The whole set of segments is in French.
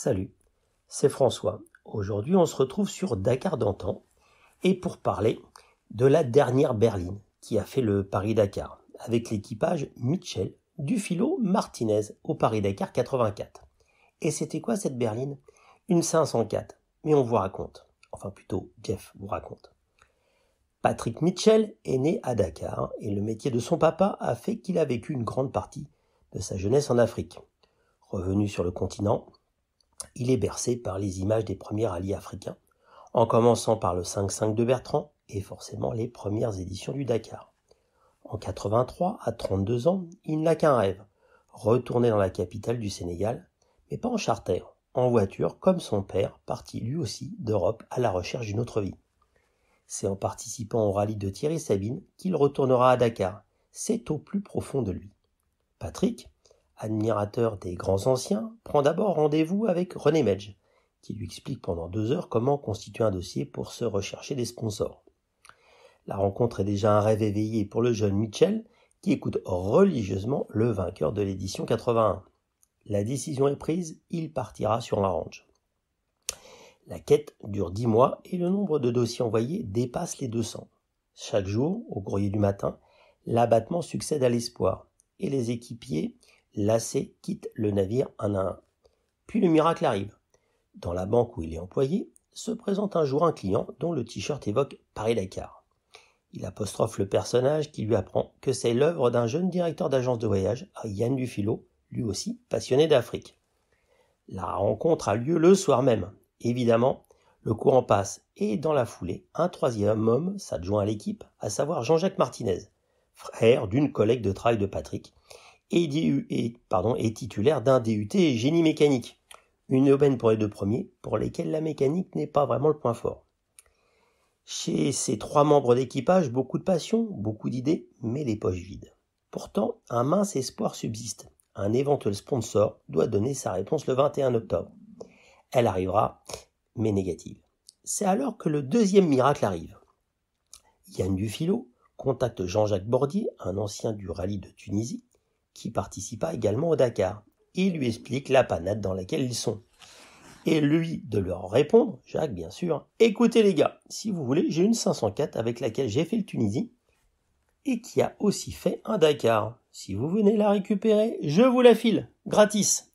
Salut, c'est François. Aujourd'hui, on se retrouve sur Dakar d'antan et pour parler de la dernière berline qui a fait le Paris-Dakar avec l'équipage Mitchell, Dufilo, Martinez au Paris-Dakar 84. Et c'était quoi cette berline Une 504. Mais on vous raconte. Enfin plutôt, Jeff vous raconte. Patrick Mitchell est né à Dakar et le métier de son papa a fait qu'il a vécu une grande partie de sa jeunesse en Afrique. Revenu sur le continent, il est bercé par les images des premiers rallyes africains, en commençant par le 5-5 de Bertrand et forcément les premières éditions du Dakar. En 83, à 32 ans, il n'a qu'un rêve, retourner dans la capitale du Sénégal, mais pas en charter, en voiture comme son père, parti lui aussi d'Europe à la recherche d'une autre vie. C'est en participant au rallye de Thierry Sabine qu'il retournera à Dakar. C'est au plus profond de lui. Patrick, admirateur des grands anciens, prend d'abord rendez-vous avec René Medge, qui lui explique pendant deux heures comment constituer un dossier pour se rechercher des sponsors. La rencontre est déjà un rêve éveillé pour le jeune Mitchell, qui écoute religieusement le vainqueur de l'édition 81. La décision est prise, il partira sur la range. La quête dure dix mois et le nombre de dossiers envoyés dépasse les 200. Chaque jour, au courrier du matin, l'abattement succède à l'espoir et les équipiers Lassé quitte le navire un à un. Puis le miracle arrive. Dans la banque où il est employé, se présente un jour un client dont le t-shirt évoque Paris-Dakar. Il apostrophe le personnage qui lui apprend que c'est l'œuvre d'un jeune directeur d'agence de voyage, Yann Dufilo, lui aussi passionné d'Afrique. La rencontre a lieu le soir même. Évidemment, le courant passe et dans la foulée, un troisième homme s'adjoint à l'équipe, à savoir Jean-Jacques Martinez, frère d'une collègue de travail de Patrick, est, titulaire d'un DUT génie mécanique. Une aubaine pour les deux premiers, pour lesquels la mécanique n'est pas vraiment le point fort. Chez ces trois membres d'équipage, beaucoup de passion, beaucoup d'idées, mais les poches vides. Pourtant, un mince espoir subsiste. Un éventuel sponsor doit donner sa réponse le 21 octobre. Elle arrivera, mais négative. C'est alors que le deuxième miracle arrive. Yann Dufilo contacte Jean-Jacques Bordier, un ancien du rallye de Tunisie, qui participa également au Dakar. Il lui explique la panade dans laquelle ils sont. Et lui de leur répondre, Jacques bien sûr, écoutez les gars, si vous voulez, j'ai une 504 avec laquelle j'ai fait le Tunisie et qui a aussi fait un Dakar. Si vous venez la récupérer, je vous la file, gratis.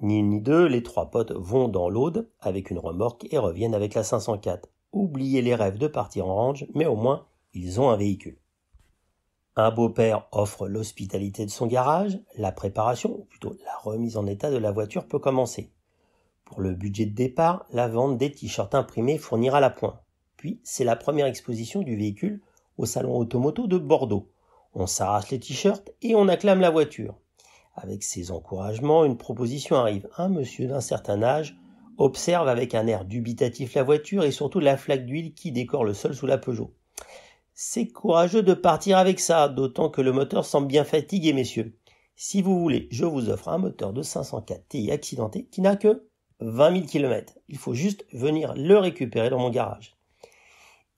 Ni une ni deux, les trois potes vont dans l'Aude avec une remorque et reviennent avec la 504. Oubliez les rêves de partir en range, mais au moins, ils ont un véhicule. Un beau-père offre l'hospitalité de son garage, la préparation, ou plutôt la remise en état de la voiture peut commencer. Pour le budget de départ, la vente des t-shirts imprimés fournira la pointe. Puis, c'est la première exposition du véhicule au salon automoto de Bordeaux. On s'arrache les t-shirts et on acclame la voiture. Avec ces encouragements, une proposition arrive. Un monsieur d'un certain âge observe avec un air dubitatif la voiture et surtout la flaque d'huile qui décore le sol sous la Peugeot. C'est courageux de partir avec ça, d'autant que le moteur semble bien fatigué, messieurs. Si vous voulez, je vous offre un moteur de 504 Ti accidenté qui n'a que 20 000 km. Il faut juste venir le récupérer dans mon garage.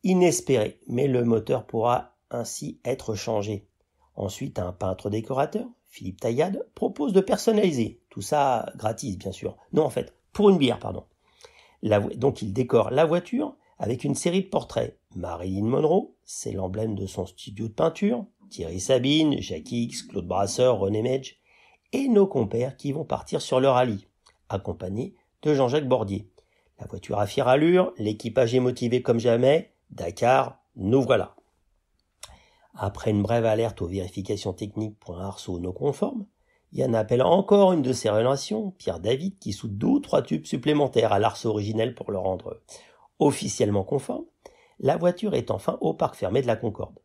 Inespéré, mais le moteur pourra ainsi être changé. Ensuite, un peintre décorateur, Philippe Taillade, propose de personnaliser. Tout ça gratis, bien sûr. Non, en fait, pour une bière, pardon. donc il décore la voiture, avec une série de portraits. Marilyn Monroe, c'est l'emblème de son studio de peinture, Thierry Sabine, Jacques X, Claude Brasseur, René Medge, et nos compères qui vont partir sur leur rallye, accompagnés de Jean-Jacques Bordier. La voiture à fière allure, l'équipage est motivé comme jamais, Dakar, nous voilà. Après une brève alerte aux vérifications techniques pour un arceau non conforme, Yann appelle encore une de ses relations, Pierre David, qui soude deux ou trois tubes supplémentaires à l'arceau originel pour le rendre officiellement conforme, la voiture est enfin au parc fermé de la Concorde.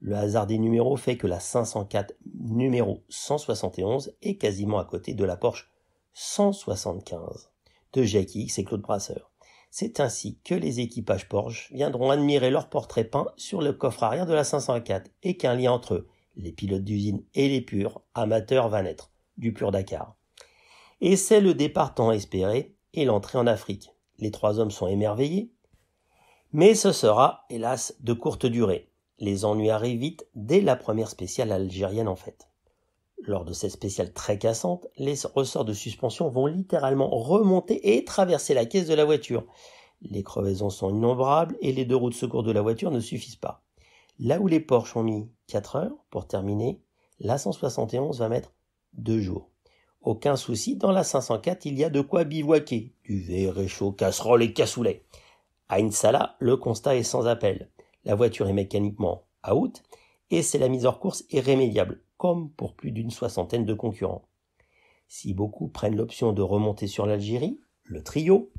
Le hasard des numéros fait que la 504 numéro 171 est quasiment à côté de la Porsche 175 de Jackie X et Claude Brasseur. C'est ainsi que les équipages Porsche viendront admirer leur portrait peint sur le coffre arrière de la 504 et qu'un lien entre eux, les pilotes d'usine et les purs amateurs va naître, du pur Dakar. Et c'est le départ tant espéré et l'entrée en Afrique. Les trois hommes sont émerveillés. Mais ce sera, hélas, de courte durée. Les ennuis arrivent vite dès la première spéciale algérienne en fait. Lors de cette spéciale très cassante, les ressorts de suspension vont littéralement remonter et traverser la caisse de la voiture. Les crevaisons sont innombrables et les deux roues de secours de la voiture ne suffisent pas. Là où les Porsche ont mis 4 heures pour terminer, la 171 va mettre 2 jours. Aucun souci, dans la 504, il y a de quoi bivouaquer. Du verre chaud, casserole et cassoulet. À Insala, le constat est sans appel. La voiture est mécaniquement out et c'est la mise hors course irrémédiable, comme pour plus d'une soixantaine de concurrents. Si beaucoup prennent l'option de remonter sur l'Algérie, le trio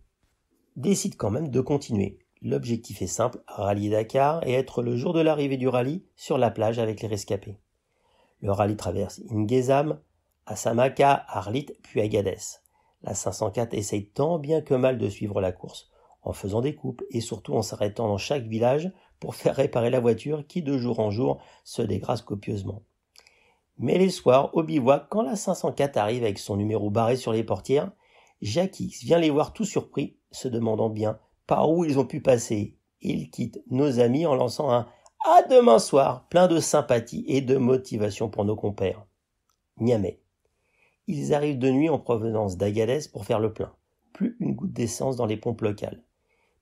décide quand même de continuer. L'objectif est simple, rallier Dakar et être le jour de l'arrivée du rallye sur la plage avec les rescapés. Le rallye traverse Ingezam, à Samaka, Arlit, puis à Gadès. La 504 essaye tant bien que mal de suivre la course, en faisant des coupes et surtout en s'arrêtant dans chaque village pour faire réparer la voiture qui de jour en jour se dégrasse copieusement. Mais les soirs, au bivouac, quand la 504 arrive avec son numéro barré sur les portières, Jacques vient les voir tout surpris, se demandant bien par où ils ont pu passer. Il quitte nos amis en lançant un à demain soir plein de sympathie et de motivation pour nos compères. Niamey. Ils arrivent de nuit en provenance d'Agadez pour faire le plein. Plus une goutte d'essence dans les pompes locales.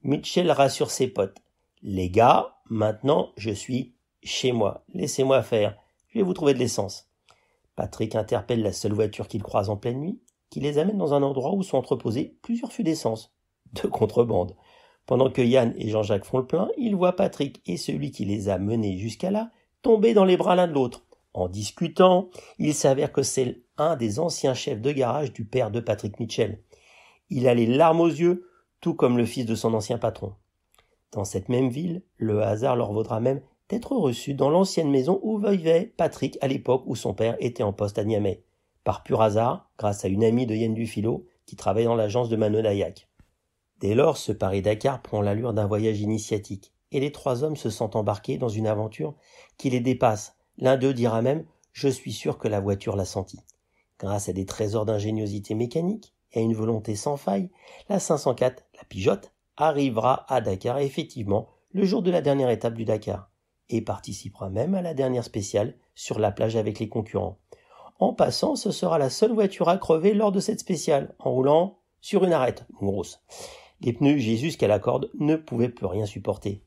Mitchell rassure ses potes. Les gars, maintenant je suis chez moi. Laissez-moi faire. Je vais vous trouver de l'essence. Patrick interpelle la seule voiture qu'il croise en pleine nuit, qui les amène dans un endroit où sont entreposés plusieurs fûts d'essence. De contrebande. Pendant que Yann et Jean-Jacques font le plein, ils voient Patrick et celui qui les a menés jusqu'à là tomber dans les bras l'un de l'autre. En discutant, il s'avère que c'est un des anciens chefs de garage du père de Patrick Mitchell. Il a les larmes aux yeux, tout comme le fils de son ancien patron. Dans cette même ville, le hasard leur vaudra même d'être reçus dans l'ancienne maison où vivait Patrick à l'époque où son père était en poste à Niamey. Par pur hasard, grâce à une amie de Yann Dufilo, qui travaille dans l'agence de Manon Dès lors, ce Paris-Dakar prend l'allure d'un voyage initiatique, et les trois hommes se sentent embarqués dans une aventure qui les dépasse. L'un d'eux dira même Je suis sûr que la voiture l'a senti. Grâce à des trésors d'ingéniosité mécanique et à une volonté sans faille, la 504, la pijote, arrivera à Dakar effectivement le jour de la dernière étape du Dakar et participera même à la dernière spéciale sur la plage avec les concurrents. En passant, ce sera la seule voiture à crever lors de cette spéciale, en roulant sur une arête, grosse. Les pneus Jésus qu'elle accorde ne pouvaient plus rien supporter.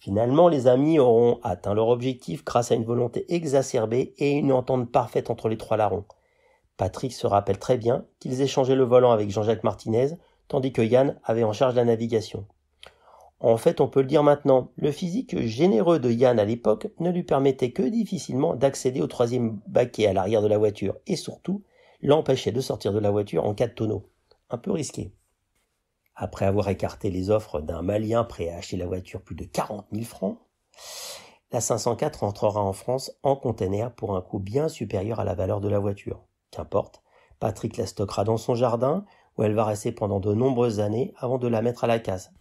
Finalement, les amis auront atteint leur objectif grâce à une volonté exacerbée et une entente parfaite entre les trois larrons. Patrick se rappelle très bien qu'ils échangeaient le volant avec Jean-Jacques Martinez, tandis que Yann avait en charge la navigation. En fait, on peut le dire maintenant, le physique généreux de Yann à l'époque ne lui permettait que difficilement d'accéder au troisième baquet à l'arrière de la voiture, et surtout l'empêchait de sortir de la voiture en cas de tonneau. Un peu risqué. Après avoir écarté les offres d'un Malien prêt à acheter la voiture plus de 40 000 francs, la 504 rentrera en France en container pour un coût bien supérieur à la valeur de la voiture. Qu'importe, Patrick la stockera dans son jardin, où elle va rester pendant de nombreuses années avant de la mettre à la case.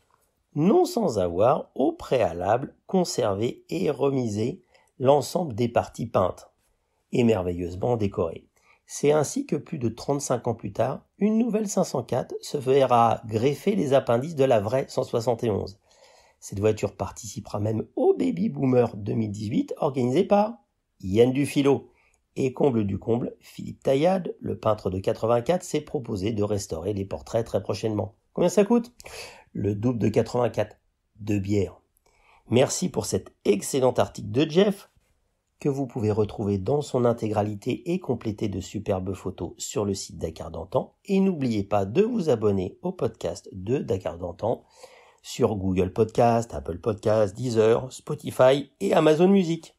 Non sans avoir, au préalable, conservé et remisé l'ensemble des parties peintes et merveilleusement décorées. C'est ainsi que plus de 35 ans plus tard, une nouvelle 504 se verra greffer les appendices de la vraie 171. Cette voiture participera même au Baby Boomer 2018 organisé par Yann Dufilo, et comble du comble, Philippe Taillade, le peintre de 84, s'est proposé de restaurer les portraits très prochainement. Combien ça coûte Le double de 84. De bière. Merci pour cet excellent article de Jeff que vous pouvez retrouver dans son intégralité et compléter de superbes photos sur le site Dakar d'antan. Et n'oubliez pas de vous abonner au podcast de Dakar d'antan sur Google Podcast, Apple Podcast, Deezer, Spotify et Amazon Music.